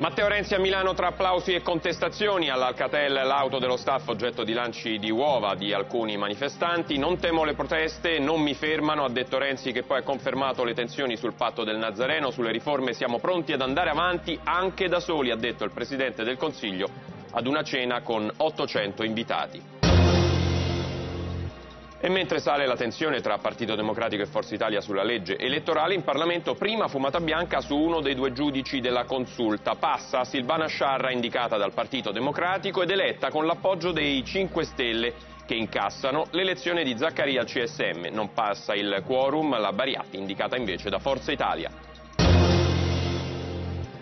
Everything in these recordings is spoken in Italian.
Matteo Renzi a Milano tra applausi e contestazioni all'Alcatel l'auto dello staff oggetto di lanci di uova di alcuni manifestanti. Non temo le proteste, non mi fermano, ha detto Renzi che poi ha confermato le tensioni sul patto del Nazareno, sulle riforme siamo pronti ad andare avanti anche da soli, ha detto il Presidente del Consiglio ad una cena con 800 invitati. E mentre sale la tensione tra Partito Democratico e Forza Italia sulla legge elettorale, in Parlamento prima fumata bianca su uno dei due giudici della consulta. Passa Silvana Sciarra, indicata dal Partito Democratico ed eletta con l'appoggio dei 5 Stelle che incassano l'elezione di Zaccaria al CSM. Non passa il quorum, la Bariatti, indicata invece da Forza Italia.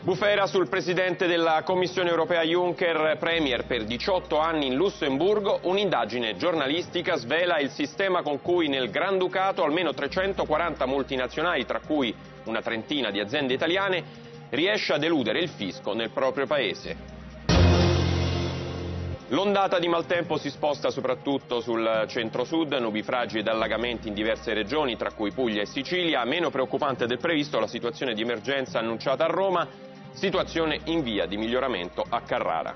Bufera sul presidente della Commissione europea Juncker, Premier per 18 anni in Lussemburgo, un'indagine giornalistica svela il sistema con cui nel Granducato almeno 340 multinazionali, tra cui una trentina di aziende italiane, riesce a deludere il fisco nel proprio paese. L'ondata di maltempo si sposta soprattutto sul centro-sud, nubifragi ed allagamenti in diverse regioni, tra cui Puglia e Sicilia. Meno preoccupante del previsto la situazione di emergenza annunciata a Roma, situazione in via di miglioramento a Carrara.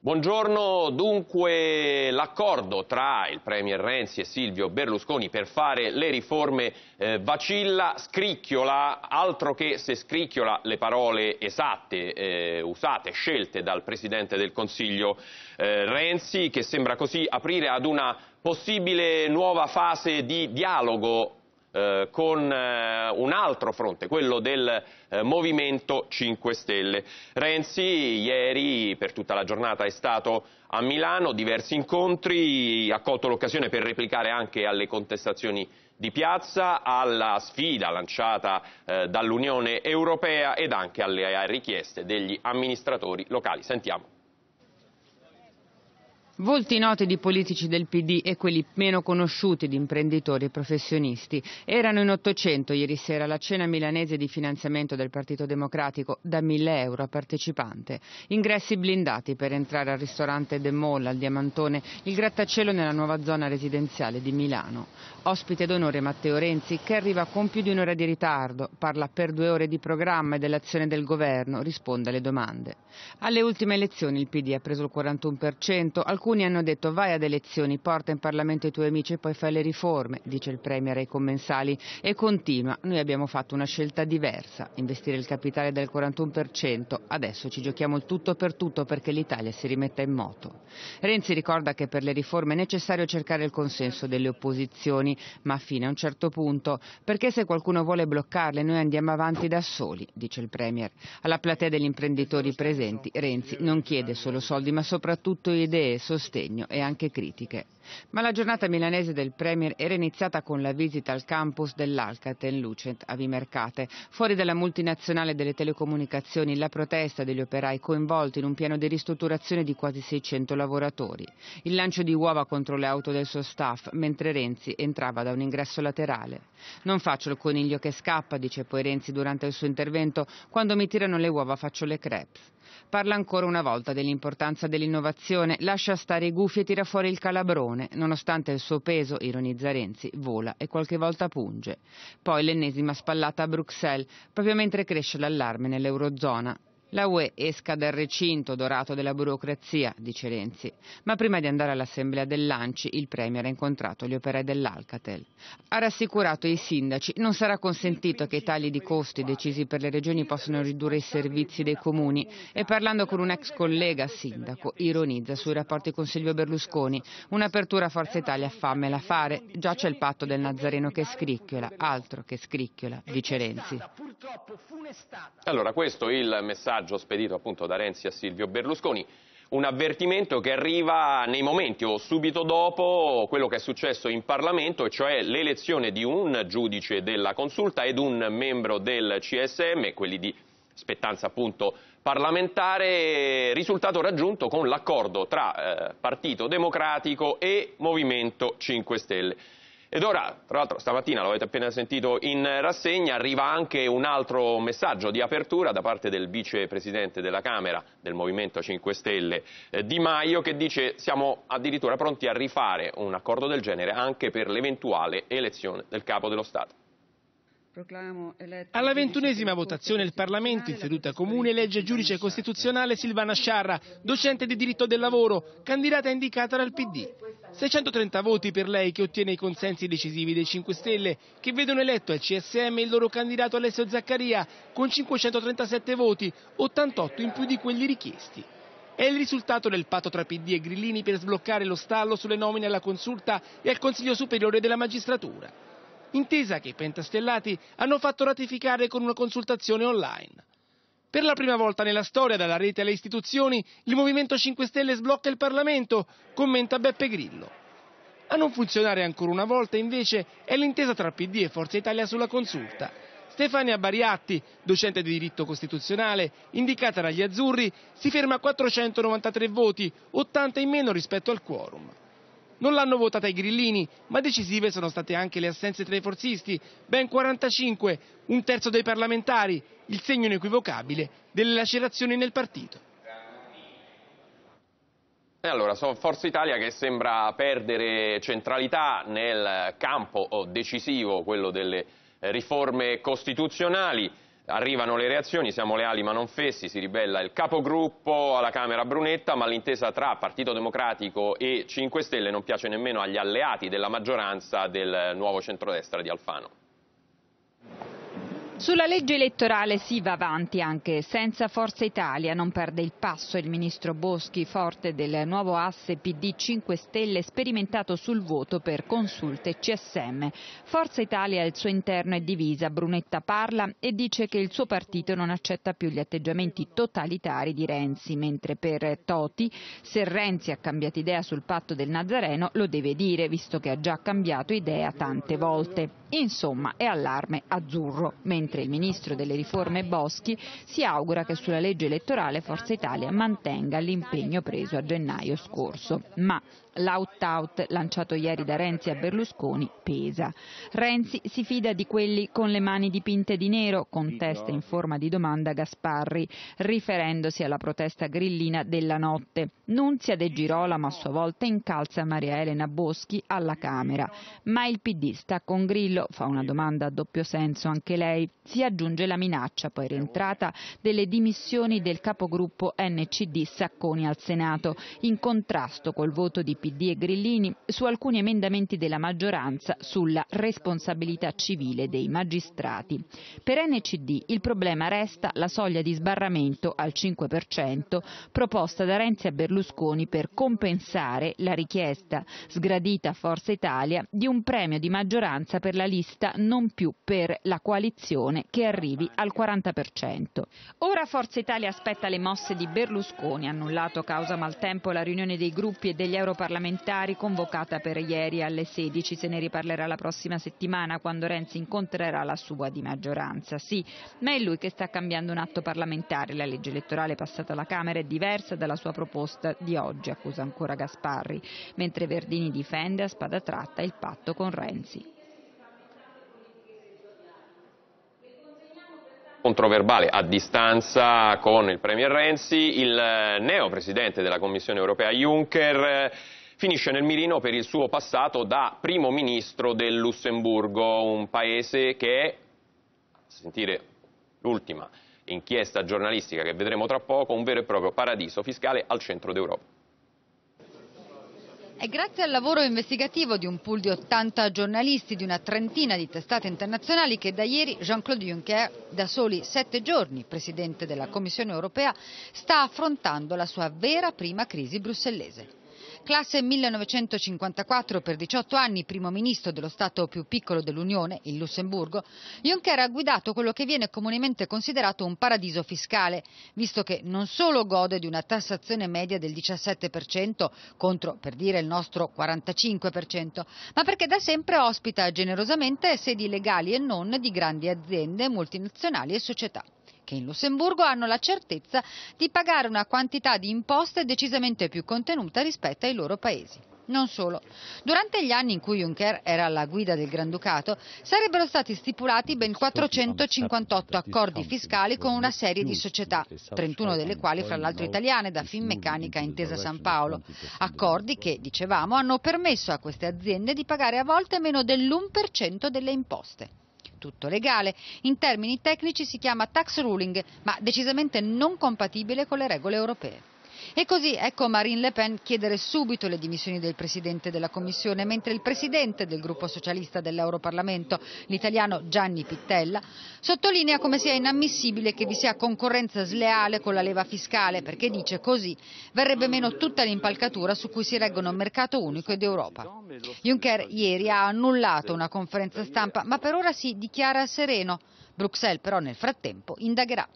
Buongiorno, dunque l'accordo tra il Premier Renzi e Silvio Berlusconi per fare le riforme eh, vacilla, scricchiola, altro che se scricchiola le parole esatte, eh, usate, scelte dal Presidente del Consiglio eh, Renzi, che sembra così aprire ad una possibile nuova fase di dialogo eh, con eh, un altro fronte, quello del eh, Movimento 5 Stelle. Renzi ieri per tutta la giornata è stato a Milano, diversi incontri, ha colto l'occasione per replicare anche alle contestazioni di piazza, alla sfida lanciata eh, dall'Unione Europea ed anche alle eh, richieste degli amministratori locali. Sentiamo. Volti noti di politici del PD e quelli meno conosciuti di imprenditori e professionisti. Erano in 800 ieri sera la cena milanese di finanziamento del Partito Democratico da 1000 euro a partecipante. Ingressi blindati per entrare al ristorante De Molla, al Diamantone, il grattacielo nella nuova zona residenziale di Milano. Ospite d'onore Matteo Renzi che arriva con più di un'ora di ritardo, parla per due ore di programma e dell'azione del governo, risponde alle domande. Alle ultime elezioni il PD ha preso il 41%, alcuni Alcuni hanno detto vai ad elezioni, porta in Parlamento i tuoi amici e poi fai le riforme, dice il Premier ai commensali e continua, noi abbiamo fatto una scelta diversa, investire il capitale del 41%, adesso ci giochiamo il tutto per tutto perché l'Italia si rimetta in moto. Renzi ricorda che per le riforme è necessario cercare il consenso delle opposizioni, ma fino a un certo punto, perché se qualcuno vuole bloccarle noi andiamo avanti da soli, dice il Premier. Alla platea degli imprenditori presenti Renzi non chiede solo soldi ma soprattutto idee, sostenibili sostegno e anche critiche. Ma la giornata milanese del Premier era iniziata con la visita al campus dell'Alcatel Lucent a Vimercate. Fuori dalla multinazionale delle telecomunicazioni la protesta degli operai coinvolti in un piano di ristrutturazione di quasi 600 lavoratori. Il lancio di uova contro le auto del suo staff mentre Renzi entrava da un ingresso laterale. Non faccio il coniglio che scappa, dice poi Renzi durante il suo intervento, quando mi tirano le uova faccio le crepes. Parla ancora una volta dell'importanza dell'innovazione, lascia stare i gufi e tira fuori il calabrone Giappone. Nonostante il suo peso, ironizza Renzi, vola e qualche volta punge. Poi l'ennesima spallata a Bruxelles, proprio mentre cresce l'allarme nell'Eurozona. La UE esca dal recinto dorato della burocrazia, dice Renzi. Ma prima di andare all'assemblea del Lanci, il Premier ha incontrato gli operai dell'Alcatel. Ha rassicurato i sindaci, non sarà consentito che i tagli di costi decisi per le regioni possano ridurre i servizi dei comuni e parlando con un ex collega sindaco ironizza sui rapporti con Silvio Berlusconi. Un'apertura Forza Italia fammela fare, già c'è il patto del Nazareno che scricchiola, altro che scricchiola, dice Renzi. Allora questo è il messaggio messaggio spedito appunto da Renzi a Silvio Berlusconi, un avvertimento che arriva nei momenti o subito dopo quello che è successo in Parlamento, cioè l'elezione di un giudice della consulta ed un membro del CSM, quelli di spettanza appunto parlamentare, risultato raggiunto con l'accordo tra eh, Partito Democratico e Movimento 5 Stelle. Ed ora, tra l'altro stamattina l'avete appena sentito in rassegna, arriva anche un altro messaggio di apertura da parte del vicepresidente della Camera del Movimento 5 Stelle eh, Di Maio che dice siamo addirittura pronti a rifare un accordo del genere anche per l'eventuale elezione del capo dello Stato. Alla ventunesima votazione il Parlamento, in seduta comune, elegge giudice costituzionale Silvana Sciarra, docente di diritto del lavoro, candidata indicata dal PD. 630 voti per lei che ottiene i consensi decisivi dei 5 Stelle, che vedono eletto al CSM il loro candidato Alessio Zaccaria, con 537 voti, 88 in più di quelli richiesti. È il risultato del patto tra PD e Grillini per sbloccare lo stallo sulle nomine alla consulta e al Consiglio Superiore della Magistratura intesa che i pentastellati hanno fatto ratificare con una consultazione online. Per la prima volta nella storia, dalla rete alle istituzioni, il Movimento 5 Stelle sblocca il Parlamento, commenta Beppe Grillo. A non funzionare ancora una volta, invece, è l'intesa tra PD e Forza Italia sulla consulta. Stefania Bariatti, docente di diritto costituzionale, indicata dagli azzurri, si ferma a 493 voti, 80 in meno rispetto al quorum. Non l'hanno votata i grillini, ma decisive sono state anche le assenze tra i forzisti, ben 45, un terzo dei parlamentari, il segno inequivocabile delle lacerazioni nel partito. E allora, Forza Italia che sembra perdere centralità nel campo oh, decisivo, quello delle eh, riforme costituzionali, Arrivano le reazioni, siamo leali ma non fessi, si ribella il capogruppo alla Camera Brunetta, ma l'intesa tra Partito Democratico e 5 Stelle non piace nemmeno agli alleati della maggioranza del nuovo centrodestra di Alfano. Sulla legge elettorale si va avanti anche senza Forza Italia, non perde il passo il ministro Boschi, forte del nuovo asse PD 5 Stelle sperimentato sul voto per consulte CSM. Forza Italia al suo interno è divisa, Brunetta parla e dice che il suo partito non accetta più gli atteggiamenti totalitari di Renzi, mentre per Toti, se Renzi ha cambiato idea sul patto del Nazareno lo deve dire, visto che ha già cambiato idea tante volte. Insomma, è allarme azzurro, mentre Mentre il ministro delle riforme Boschi si augura che sulla legge elettorale Forza Italia mantenga l'impegno preso a gennaio scorso. Ma L'out-out lanciato ieri da Renzi a Berlusconi pesa. Renzi si fida di quelli con le mani dipinte di nero, contesta in forma di domanda Gasparri, riferendosi alla protesta grillina della notte. Nunzia De Girolamo a sua volta incalza Maria Elena Boschi alla Camera. Ma il PD sta con Grillo, fa una domanda a doppio senso anche lei. Si aggiunge la minaccia, poi rientrata, delle dimissioni del capogruppo NCD Sacconi al Senato, in contrasto col voto di PD e Grillini su alcuni emendamenti della maggioranza sulla responsabilità civile dei magistrati. Per NCD il problema resta la soglia di sbarramento al 5% proposta da Renzi a Berlusconi per compensare la richiesta, sgradita a Forza Italia, di un premio di maggioranza per la lista non più per la coalizione che arrivi al 40%. Ora Forza Italia aspetta le mosse di Berlusconi, annullato causa maltempo la riunione dei gruppi e degli europarlamentari parlamentari convocata per ieri alle 16. Se ne riparlerà la prossima settimana quando Renzi incontrerà la sua di maggioranza. Sì, ma è lui che sta cambiando un atto parlamentare. La legge elettorale passata alla Camera è diversa dalla sua proposta di oggi, accusa ancora Gasparri, mentre Verdini difende a spada tratta il patto con Renzi. controverbale a distanza con il Premier Renzi, il eh, neo Presidente della Commissione europea Juncker finisce nel mirino per il suo passato da primo ministro del Lussemburgo, un paese che, a sentire l'ultima inchiesta giornalistica che vedremo tra poco, un vero e proprio paradiso fiscale al centro d'Europa. È grazie al lavoro investigativo di un pool di 80 giornalisti di una trentina di testate internazionali che da ieri Jean-Claude Juncker, da soli sette giorni presidente della Commissione europea, sta affrontando la sua vera prima crisi brussellese. Classe 1954 per 18 anni, primo ministro dello Stato più piccolo dell'Unione, il Lussemburgo, Juncker ha guidato quello che viene comunemente considerato un paradiso fiscale, visto che non solo gode di una tassazione media del 17% contro, per dire, il nostro 45%, ma perché da sempre ospita generosamente sedi legali e non di grandi aziende, multinazionali e società che in Lussemburgo hanno la certezza di pagare una quantità di imposte decisamente più contenuta rispetto ai loro paesi. Non solo. Durante gli anni in cui Juncker era alla guida del Granducato, sarebbero stati stipulati ben 458 accordi fiscali con una serie di società, 31 delle quali fra l'altro italiane, da Finmeccanica a Intesa San Paolo. Accordi che, dicevamo, hanno permesso a queste aziende di pagare a volte meno dell'1% delle imposte tutto legale. In termini tecnici si chiama tax ruling, ma decisamente non compatibile con le regole europee. E così ecco Marine Le Pen chiedere subito le dimissioni del presidente della Commissione, mentre il presidente del gruppo socialista dell'Europarlamento, l'italiano Gianni Pittella, sottolinea come sia inammissibile che vi sia concorrenza sleale con la leva fiscale, perché dice così verrebbe meno tutta l'impalcatura su cui si reggono mercato unico ed Europa. Juncker ieri ha annullato una conferenza stampa, ma per ora si dichiara sereno. Bruxelles però nel frattempo indagherà.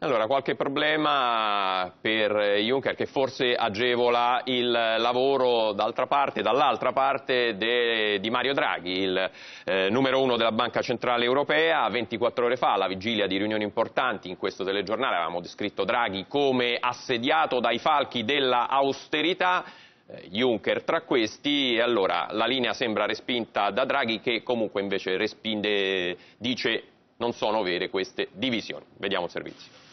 Allora, qualche problema per Juncker che forse agevola il lavoro d'altra parte, dall'altra parte de, di Mario Draghi, il eh, numero uno della Banca Centrale Europea, 24 ore fa, alla vigilia di riunioni importanti in questo telegiornale, avevamo descritto Draghi come assediato dai falchi della austerità, eh, Juncker tra questi allora la linea sembra respinta da Draghi che comunque invece respinde, dice non sono vere queste divisioni. Vediamo il servizio.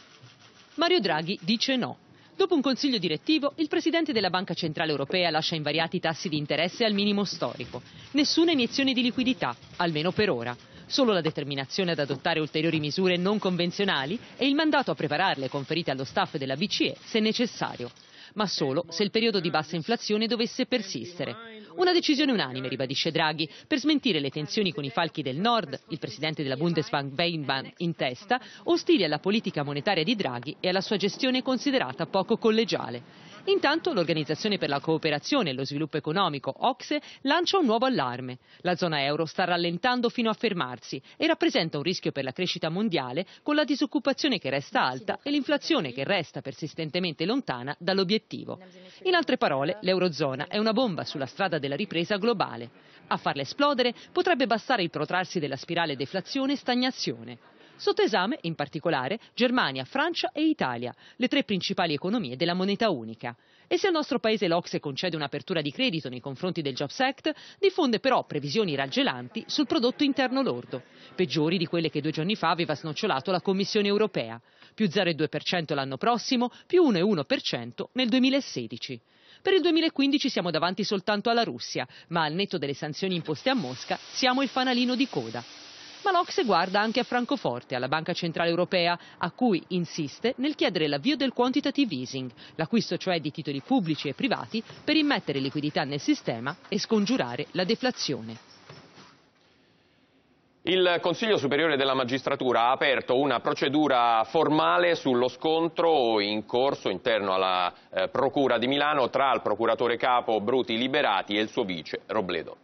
Mario Draghi dice no. Dopo un consiglio direttivo, il presidente della Banca Centrale Europea lascia invariati i tassi di interesse al minimo storico. Nessuna iniezione di liquidità, almeno per ora. Solo la determinazione ad adottare ulteriori misure non convenzionali e il mandato a prepararle conferite allo staff della BCE se necessario ma solo se il periodo di bassa inflazione dovesse persistere. Una decisione unanime, ribadisce Draghi, per smentire le tensioni con i falchi del Nord, il presidente della Bundesbank Weinbahn in testa, ostili alla politica monetaria di Draghi e alla sua gestione considerata poco collegiale. Intanto l'Organizzazione per la cooperazione e lo sviluppo economico, OCSE, lancia un nuovo allarme. La zona euro sta rallentando fino a fermarsi e rappresenta un rischio per la crescita mondiale con la disoccupazione che resta alta e l'inflazione che resta persistentemente lontana dall'obiettivo. In altre parole, l'eurozona è una bomba sulla strada della ripresa globale. A farla esplodere potrebbe bastare il protrarsi della spirale deflazione-stagnazione. Sotto esame, in particolare, Germania, Francia e Italia, le tre principali economie della moneta unica. E se al nostro paese l'Ocse concede un'apertura di credito nei confronti del Jobs Act, diffonde però previsioni raggelanti sul prodotto interno lordo, peggiori di quelle che due giorni fa aveva snocciolato la Commissione europea, più 0,2% l'anno prossimo, più 1,1% nel 2016. Per il 2015 siamo davanti soltanto alla Russia, ma al netto delle sanzioni imposte a Mosca siamo il fanalino di coda ma l'Ocse guarda anche a Francoforte, alla Banca Centrale Europea, a cui insiste nel chiedere l'avvio del quantitative easing, l'acquisto cioè di titoli pubblici e privati per immettere liquidità nel sistema e scongiurare la deflazione. Il Consiglio Superiore della Magistratura ha aperto una procedura formale sullo scontro in corso interno alla eh, Procura di Milano tra il procuratore capo Bruti Liberati e il suo vice Robledo.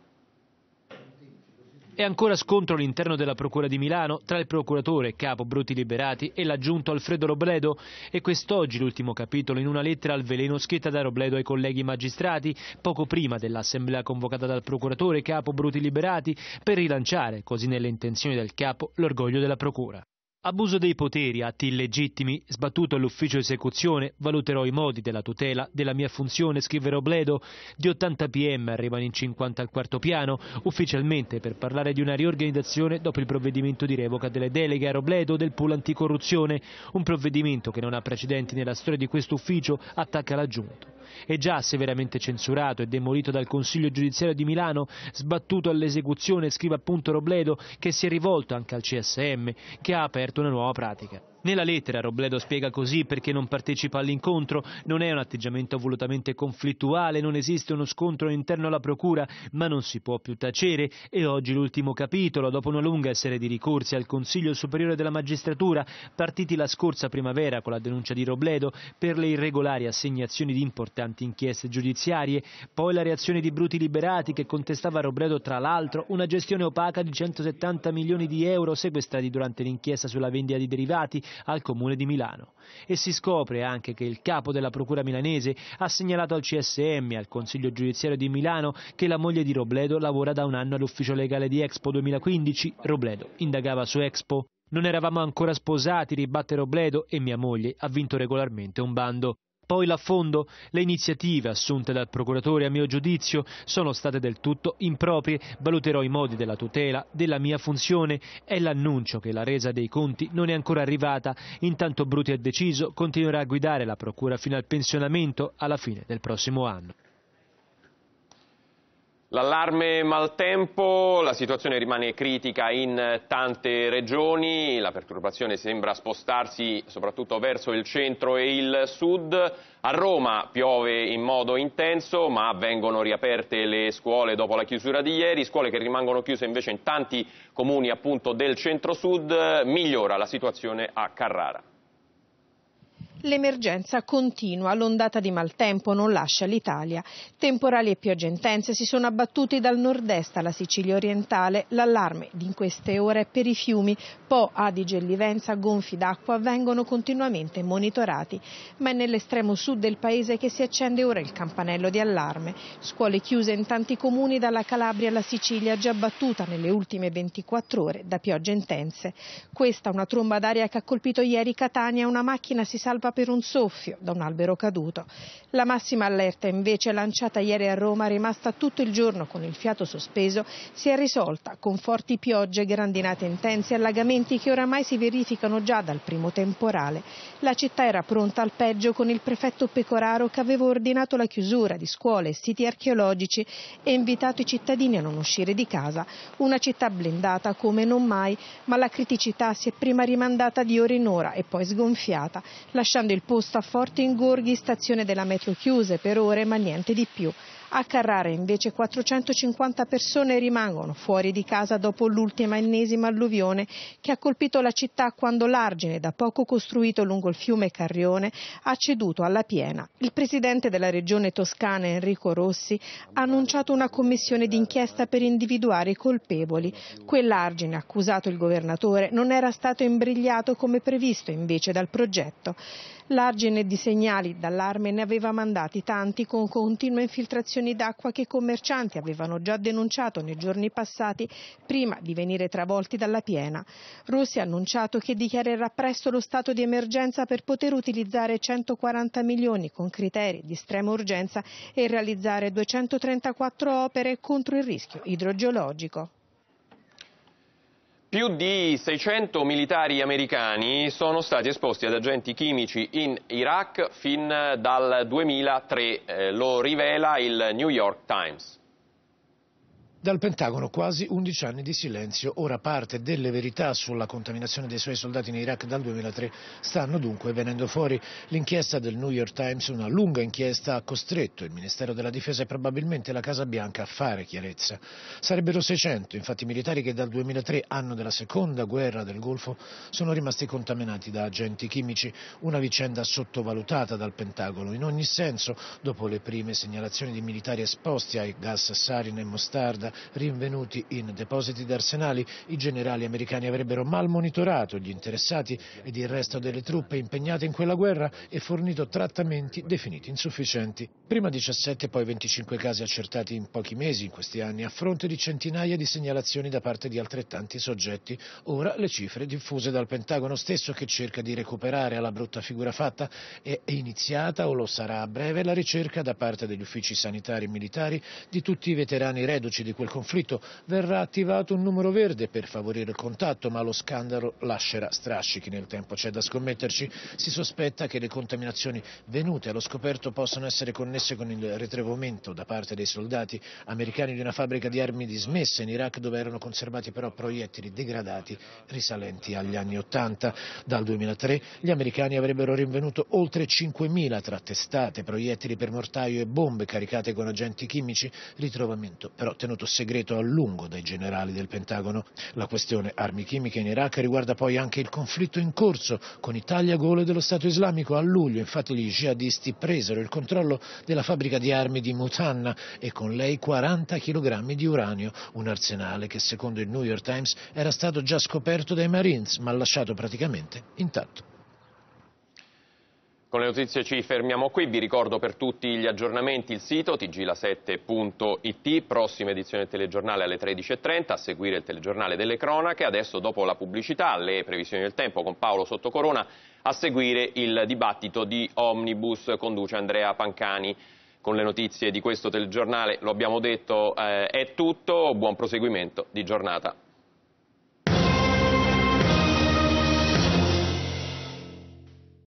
E ancora scontro all'interno della Procura di Milano tra il procuratore capo Bruti Liberati e l'aggiunto Alfredo Robledo e quest'oggi l'ultimo capitolo in una lettera al veleno scritta da Robledo ai colleghi magistrati poco prima dell'assemblea convocata dal procuratore capo Bruti Liberati per rilanciare, così nelle intenzioni del capo, l'orgoglio della Procura. Abuso dei poteri, atti illegittimi, sbattuto all'ufficio esecuzione, valuterò i modi della tutela della mia funzione, scriverò Bledo, di 80 pm arrivano in 50 al quarto piano, ufficialmente per parlare di una riorganizzazione dopo il provvedimento di revoca delle deleghe a Robledo del pool anticorruzione, un provvedimento che non ha precedenti nella storia di questo ufficio, attacca la giunta è già severamente censurato e demolito dal Consiglio Giudiziario di Milano, sbattuto all'esecuzione, scrive appunto Robledo, che si è rivolto anche al CSM, che ha aperto una nuova pratica. Nella lettera Robledo spiega così perché non partecipa all'incontro, non è un atteggiamento volutamente conflittuale, non esiste uno scontro interno alla Procura, ma non si può più tacere e oggi l'ultimo capitolo, dopo una lunga serie di ricorsi al Consiglio Superiore della Magistratura, partiti la scorsa primavera con la denuncia di Robledo per le irregolari assegnazioni di importanti inchieste giudiziarie, poi la reazione di Bruti Liberati che contestava Robledo tra l'altro una gestione opaca di 170 milioni di euro sequestrati durante l'inchiesta sulla vendita di derivati, al Comune di Milano. E si scopre anche che il capo della Procura milanese ha segnalato al CSM, al Consiglio Giudiziario di Milano, che la moglie di Robledo lavora da un anno all'ufficio legale di Expo 2015. Robledo indagava su Expo. Non eravamo ancora sposati, ribatte Robledo, e mia moglie ha vinto regolarmente un bando poi l'affondo. Le iniziative assunte dal procuratore, a mio giudizio, sono state del tutto improprie. Valuterò i modi della tutela della mia funzione. È l'annuncio che la resa dei conti non è ancora arrivata. Intanto Bruti ha deciso, continuerà a guidare la procura fino al pensionamento alla fine del prossimo anno. L'allarme maltempo, la situazione rimane critica in tante regioni, la perturbazione sembra spostarsi soprattutto verso il centro e il sud. A Roma piove in modo intenso, ma vengono riaperte le scuole dopo la chiusura di ieri, scuole che rimangono chiuse invece in tanti comuni appunto del centro-sud. Migliora la situazione a Carrara. L'emergenza continua, l'ondata di maltempo non lascia l'Italia. Temporali e piogge intense si sono abbattuti dal nord-est alla Sicilia orientale. L'allarme di queste ore è per i fiumi. Po, Adige e Livenza, gonfi d'acqua, vengono continuamente monitorati. Ma è nell'estremo sud del paese che si accende ora il campanello di allarme. Scuole chiuse in tanti comuni dalla Calabria alla Sicilia, già battuta nelle ultime 24 ore da piogge intense. Questa è una tromba d'aria che ha colpito ieri Catania. Una macchina si salva per un soffio da un albero caduto. La massima allerta invece lanciata ieri a Roma, rimasta tutto il giorno con il fiato sospeso, si è risolta con forti piogge, grandinate intense e allagamenti che oramai si verificano già dal primo temporale. La città era pronta al peggio con il prefetto Pecoraro che aveva ordinato la chiusura di scuole e siti archeologici e invitato i cittadini a non uscire di casa. Una città blindata come non mai, ma la criticità si è prima rimandata di ora in ora e poi sgonfiata, lasciando lasciando il posto a forti ingorghi, stazione della metro chiuse per ore ma niente di più. A Carrara invece 450 persone rimangono fuori di casa dopo l'ultima ennesima alluvione che ha colpito la città quando l'argine da poco costruito lungo il fiume Carrione ha ceduto alla piena. Il presidente della regione toscana Enrico Rossi ha annunciato una commissione d'inchiesta per individuare i colpevoli. Quell'argine, accusato il governatore, non era stato imbrigliato come previsto invece dal progetto. L'argine di segnali d'allarme ne aveva mandati tanti con continue infiltrazioni d'acqua che i commercianti avevano già denunciato nei giorni passati prima di venire travolti dalla piena. Rossi ha annunciato che dichiarerà presto lo stato di emergenza per poter utilizzare 140 milioni con criteri di estrema urgenza e realizzare 234 opere contro il rischio idrogeologico. Più di 600 militari americani sono stati esposti ad agenti chimici in Iraq fin dal 2003, eh, lo rivela il New York Times. Dal Pentagono quasi 11 anni di silenzio, ora parte delle verità sulla contaminazione dei suoi soldati in Iraq dal 2003 stanno dunque venendo fuori. L'inchiesta del New York Times, una lunga inchiesta, ha costretto il Ministero della Difesa e probabilmente la Casa Bianca a fare chiarezza. Sarebbero 600, infatti, militari che dal 2003, anno della seconda guerra del Golfo, sono rimasti contaminati da agenti chimici, una vicenda sottovalutata dal Pentagono. In ogni senso, dopo le prime segnalazioni di militari esposti ai gas sarin e mostarda, rinvenuti in depositi d'arsenali, i generali americani avrebbero mal monitorato gli interessati ed il resto delle truppe impegnate in quella guerra e fornito trattamenti definiti insufficienti. Prima 17 poi 25 casi accertati in pochi mesi in questi anni, a fronte di centinaia di segnalazioni da parte di altrettanti soggetti. Ora le cifre diffuse dal Pentagono stesso che cerca di recuperare alla brutta figura fatta è iniziata o lo sarà a breve la ricerca da parte degli uffici sanitari e militari di tutti i veterani reduci di quel conflitto verrà attivato un numero verde per favorire il contatto, ma lo scandalo lascerà strascichi nel tempo. C'è da scommetterci. Si sospetta che le contaminazioni venute allo scoperto possano essere connesse con il ritrovamento da parte dei soldati americani di una fabbrica di armi dismesse in Iraq dove erano conservati però proiettili degradati risalenti agli anni Ottanta. Dal 2003 gli americani avrebbero rinvenuto oltre 5.000 tra testate, proiettili per mortaio e bombe caricate con agenti chimici, ritrovamento però tenuto segreto a lungo dai generali del Pentagono. La questione armi chimiche in Iraq riguarda poi anche il conflitto in corso con Italia tagliagole dello Stato islamico. A luglio infatti gli jihadisti presero il controllo della fabbrica di armi di Mutanna e con lei 40 kg di uranio, un arsenale che secondo il New York Times era stato già scoperto dai Marines ma lasciato praticamente intatto. Con le notizie ci fermiamo qui, vi ricordo per tutti gli aggiornamenti il sito tgla7.it, prossima edizione del telegiornale alle 13.30, a seguire il telegiornale delle cronache, adesso dopo la pubblicità, le previsioni del tempo con Paolo Sottocorona, a seguire il dibattito di Omnibus, conduce Andrea Pancani. Con le notizie di questo telegiornale, lo abbiamo detto, eh, è tutto, buon proseguimento di giornata.